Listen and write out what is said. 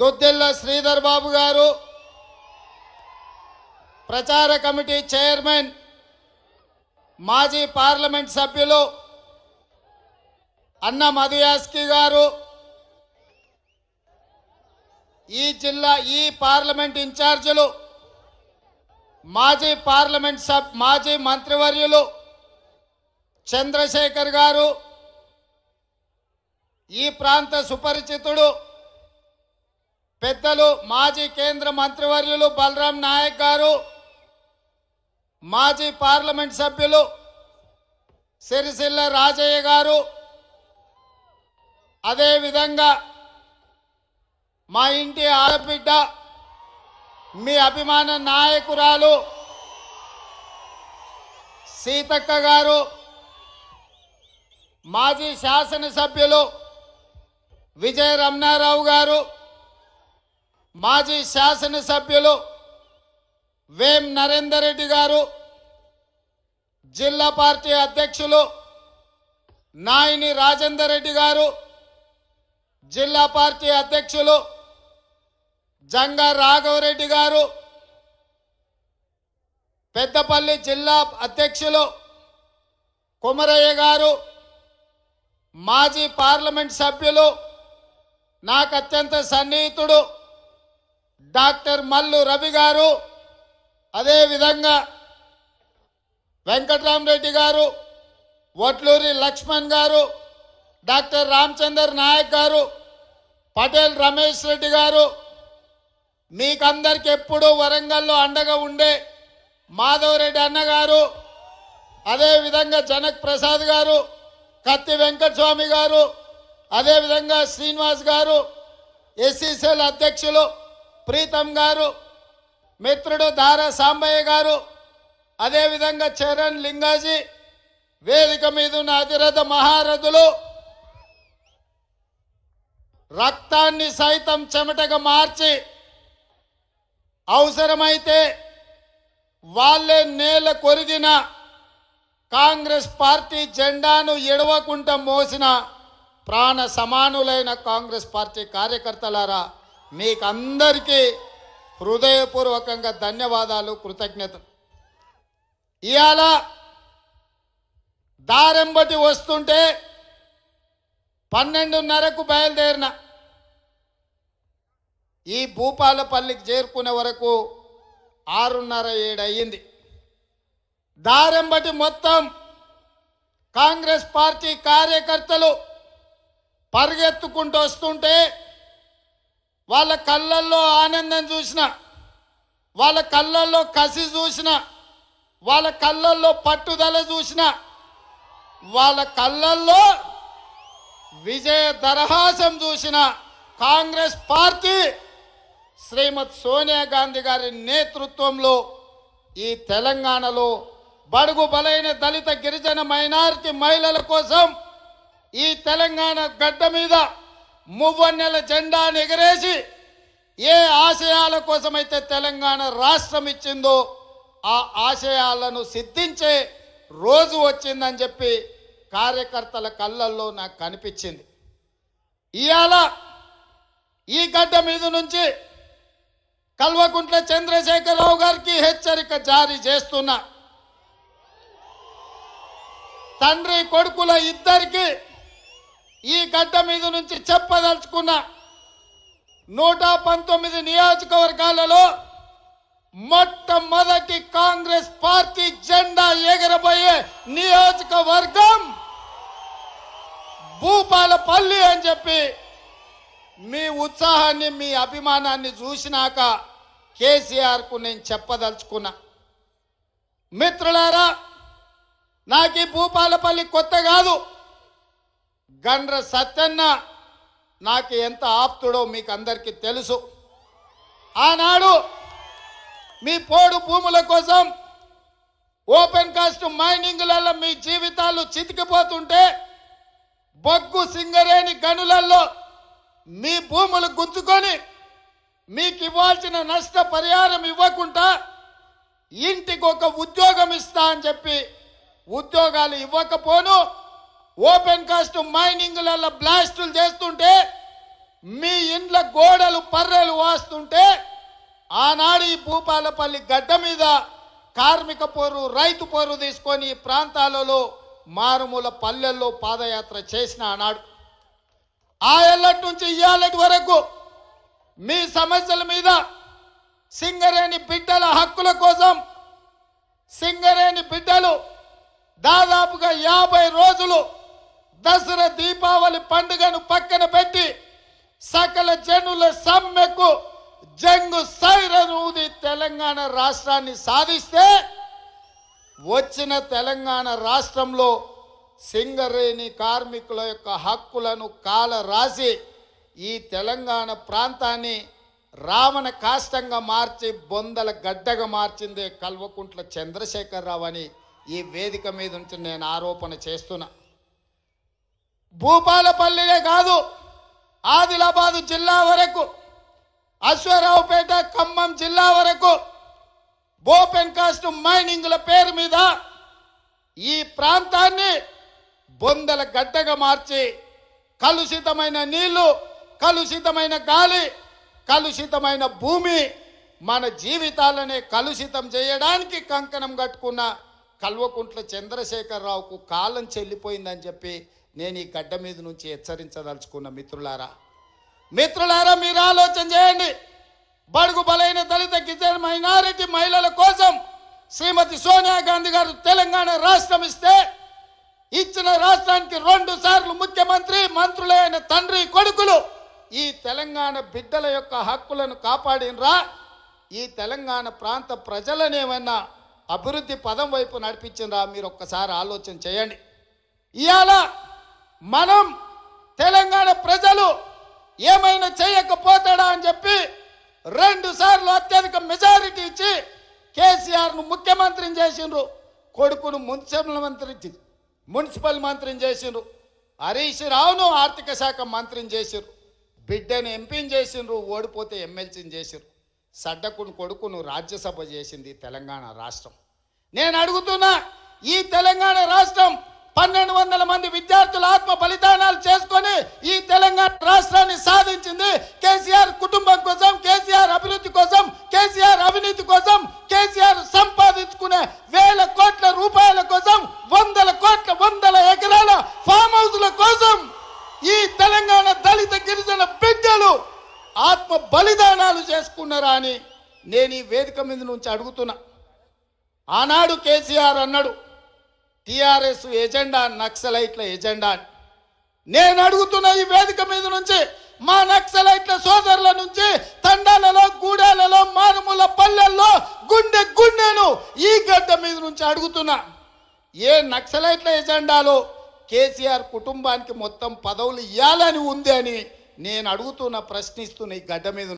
దొద్దెల్ల శ్రీధర్ బాబు గారు ప్రచార committee chairman మాజీ పార్లమెంట్ సభ్యులు అన్న మధుయాస్కి గారు ఈ జిల్లా ఈ పార్లమెంట్ ఇన్ఛార్జీలు మాజీ పార్లమెంట్ సబ్ మాజీ మంత్రివర్యులు చంద్రశేఖర్ గారు ఈ ప్రాంత సుపరిచితుడు పెద్దలు మాజీ కేంద్ర మంత్రివర్యులు బలరాం నాయక్ గారు మాజీ పార్లమెంట్ సభ్యులు సిరిసిల్ల రాజయ్య గారు అదేవిధంగా మా ఇంటి ఆడబిడ్డ మీ అభిమాన నాయకురాలు సీతక్క గారు మాజీ శాసనసభ్యులు విజయ రమణారావు గారు మాజీ శాసనసభ్యులు వేం నరేందర్ రెడ్డి గారు జిల్లా పార్టీ అధ్యక్షులు నాయని రాజేందర్ రెడ్డి గారు జిల్లా పార్టీ అధ్యక్షులు జంగా రాఘవరెడ్డి గారు పెద్దపల్లి జిల్లా అధ్యక్షులు కుమరయ్య గారు మాజీ పార్లమెంట్ సభ్యులు నాకు అత్యంత సన్నిహితుడు డాక్టర్ మల్లు రవి గారు అదేవిధంగా వెంకటరామరెడ్డి గారు వట్లూరి లక్ష్మణ్ గారు డాక్టర్ రామచందర్ నాయక్ గారు పటేల్ రమేష్ రెడ్డి గారు మీకందరికి ఎప్పుడూ వరంగల్లో అండగా ఉండే మాధవరెడ్డి అన్నగారు అదేవిధంగా జనక్ ప్రసాద్ గారు కత్తి వెంకటస్వామి గారు అదేవిధంగా శ్రీనివాస్ గారు ఎస్సీసీఎల్ అధ్యక్షులు ప్రీతం గారు మిత్రుడు దార సాంబయ్య గారు అదేవిధంగా చరణ్ లింగాజీ వేదిక మీద ఉన్న అతిరథ మహారథులు రక్తాన్ని సైతం చెమటగా మార్చి అవసరమైతే వాళ్ళే నేల కొరిగిన కాంగ్రెస్ పార్టీ జెండాను ఎడవకుండా మోసిన ప్రాణ సమానులైన కాంగ్రెస్ పార్టీ కార్యకర్తలారా మీకందరికీ హృదయపూర్వకంగా ధన్యవాదాలు కృతజ్ఞతలు ఇవాళ దారెంబటి వస్తుంటే పన్నెండున్నరకు బయలుదేరిన ఈ భూపాలపల్లికి చేరుకునే వరకు ఆరున్నర ఏడు అయ్యింది దారెంబటి మొత్తం కాంగ్రెస్ పార్టీ కార్యకర్తలు పరిగెత్తుకుంటూ వస్తుంటే వాళ్ళ కళ్ళల్లో ఆనందం చూసిన వాళ్ళ కళ్ళల్లో కసి చూసిన వాళ్ళ కళ్ళల్లో పట్టుదల చూసిన వాళ్ళ కళ్ళల్లో విజయ దరహాసం చూసిన కాంగ్రెస్ పార్టీ శ్రీమతి సోనియా గాంధీ గారి నేతృత్వంలో ఈ తెలంగాణలో బడుగు బలైన దళిత గిరిజన మైనారిటీ మహిళల కోసం ఈ తెలంగాణ గడ్డ మీద మువ్వన్నెల జెండాను ఎగరేసి ఏ ఆశయాల కోసమైతే తెలంగాణ రాష్ట్రం ఇచ్చిందో ఆ ఆశయాలను సిద్ధించే రోజు వచ్చిందని చెప్పి కార్యకర్తల కళ్ళల్లో నాకు కనిపించింది ఇవాళ ఈ గడ్డ మీద నుంచి కల్వకుంట్ల చంద్రశేఖరరావు గారికి హెచ్చరిక జారీ చేస్తున్నా తండ్రి కొడుకుల ఇద్దరికి ఈ గడ్డ మీద నుంచి చెప్పదలుచుకున్న నూట పంతొమ్మిది నియోజకవర్గాలలో మొట్టమొదటి కాంగ్రెస్ పార్టీ జెండా ఎగరబోయే నియోజకవర్గం భూపాలపల్లి అని చెప్పి మీ ఉత్సాహాన్ని మీ అభిమానాన్ని చూసినాక కేసీఆర్కు నేను చెప్పదలుచుకున్నా మిత్రులారా నాకు ఈ భూపాలపల్లి కొత్త కాదు గండ్ర సత్యన్న నాకు ఎంత ఆప్తుడో మీకు అందరికీ తెలుసు ఆనాడు మీ పోడు భూముల కోసం ఓపెన్ కాస్ట్ మైనింగ్లలో మీ జీవితాలు చితికిపోతుంటే బొగ్గు సింగరేణి గనులలో మీ భూములు గుంజుకొని మీకు ఇవ్వాల్సిన నష్ట పరిహారం ఇవ్వకుండా ఇంటికి ఒక ఉద్యోగం ఇస్తా అని చెప్పి ఉద్యోగాలు ఇవ్వకపోను ఓపెన్ కాస్ట్ మైనింగ్లలో బ్లాస్టులు చేస్తుంటే మీ ఇండ్ల గోడలు పర్రెలు వాస్తుంటే ఆనాడు ఈ భూపాలపల్లి గడ్డ మీద కార్మిక పోరు రైతు పోరు తీసుకొని ఈ ప్రాంతాలలో మారుమూల పల్లెల్లో పాదయాత్ర చేసిన ఆనాడు ఆ ఎల్లటి నుంచి ఇయ్యాలటి వరకు మీ సమస్యల మీద సింగరేణి బిడ్డల హక్కుల కోసం సింగరేణి బిడ్డలు దాదాపుగా యాభై రోజులు దీపావళి పండుగను పక్కన పెట్టి సకల జనుల సమ్మెకు జంగు సైరనూది తెలంగాణ రాష్ట్రాన్ని సాధిస్తే వచ్చిన తెలంగాణ రాష్ట్రంలో సింగరేణి కార్మికుల యొక్క హక్కులను కాల రాసి ఈ తెలంగాణ ప్రాంతాన్ని రావణ కాష్టంగా మార్చి బొందల గడ్డగా మార్చిందే కల్వకుంట్ల చంద్రశేఖరరావు అని ఈ వేదిక మీద నుంచి నేను ఆరోపణ చేస్తున్నా భూపాలపల్లినే కాదు ఆదిలాబాదు జిల్లా వరకు అశ్వరావుపేట ఖమ్మం జిల్లా వరకు బోపెన్ కాస్ట్ మైనింగ్ల పేరు మీద ఈ ప్రాంతాన్ని బొందల గడ్డగా మార్చి కలుషితమైన నీళ్లు కలుషితమైన గాలి కలుషితమైన భూమి మన జీవితాలనే కలుషితం చేయడానికి కంకణం కట్టుకున్న కల్వకుంట్ల చంద్రశేఖరరావుకు కాలం చెల్లిపోయిందని చెప్పి నేను ఈ గడ్డ మీద నుంచి హెచ్చరించదలుచుకున్న మిత్రులారా మిత్రులారా మీరు ఆలోచన చేయండి బడుగు బలైన దళిత గిరిజన మైనారిటీ మహిళల కోసం శ్రీమతి సోనియా గాంధీ గారు తెలంగాణ రాష్ట్రం ఇస్తే ఇచ్చిన రాష్ట్రానికి రెండు సార్లు ముఖ్యమంత్రి మంత్రులైన తండ్రి కొడుకులు ఈ తెలంగాణ బిడ్డల యొక్క హక్కులను కాపాడినరా ఈ తెలంగాణ ప్రాంత ప్రజలనేమన్నా అభివృద్ధి పదం వైపు నడిపించినరా మీరు ఒక్కసారి ఆలోచన చేయండి ఇవాళ మనం తెలంగాణ ప్రజలు ఏమైనా చేయకపోతాడా అని చెప్పి రెండు సార్లు అత్యధిక మెజారిటీ ఇచ్చి కేసీఆర్ను ముఖ్యమంత్రిని చేసిండ్రు కొడుకును మున్సిపల్ మంత్రి మున్సిపల్ మంత్రిని చేసిండ్రు హరీష్ రావును ఆర్థిక శాఖ మంత్రిని చేసిరు బిడ్డను ఎంపీని చేసిండ్రు ఓడిపోతే ఎమ్మెల్సీని చేసిరు సడ్డకుని కొడుకును రాజ్యసభ చేసింది తెలంగాణ రాష్ట్రం నేను అడుగుతున్నా ఈ తెలంగాణ రాష్ట్రం పన్నెండు వందల మంది విద్యార్థుల ఆత్మ బలిదానాలు చేసుకొని ఈ తెలంగాణ రాష్ట్రాన్ని సాధించింది కేసీఆర్ కుటుంబం కోసం కేసీఆర్ అభివృద్ధి కోసం కేసీఆర్ అవినీతి కోసం కేసీఆర్ సంపాదించుకునే వేల కోట్ల రూపాయల కోసం వందల కోట్ల వందల ఎకరాల ఫామ్ హౌస్ల కోసం ఈ తెలంగాణ దళిత గిరిజన బిడ్డలు ఆత్మ బలిదానాలు చేసుకున్నారా అని నేను ఈ వేదిక మీద నుంచి అడుగుతున్నా ఆనాడు కేసీఆర్ అన్నాడు టీఆర్ఎస్ ఎజెండా నక్సలైట్ల ఎజెండా నేను అడుగుతున్న ఈ వేదిక మీద నుంచి మా నక్సలైట్ల సోదరుల నుంచి తండాలలో గూడాలలో మారుమూల పల్లెల్లో గుండె గుండెను ఈ గడ్డ మీద నుంచి అడుగుతున్నా ఏ నక్సలైట్ల ఎజెండాలో కేసీఆర్ కుటుంబానికి మొత్తం పదవులు ఇవ్వాలని ఉంది అని నేను అడుగుతున్న ప్రశ్నిస్తున్న ఈ గడ్డ మీద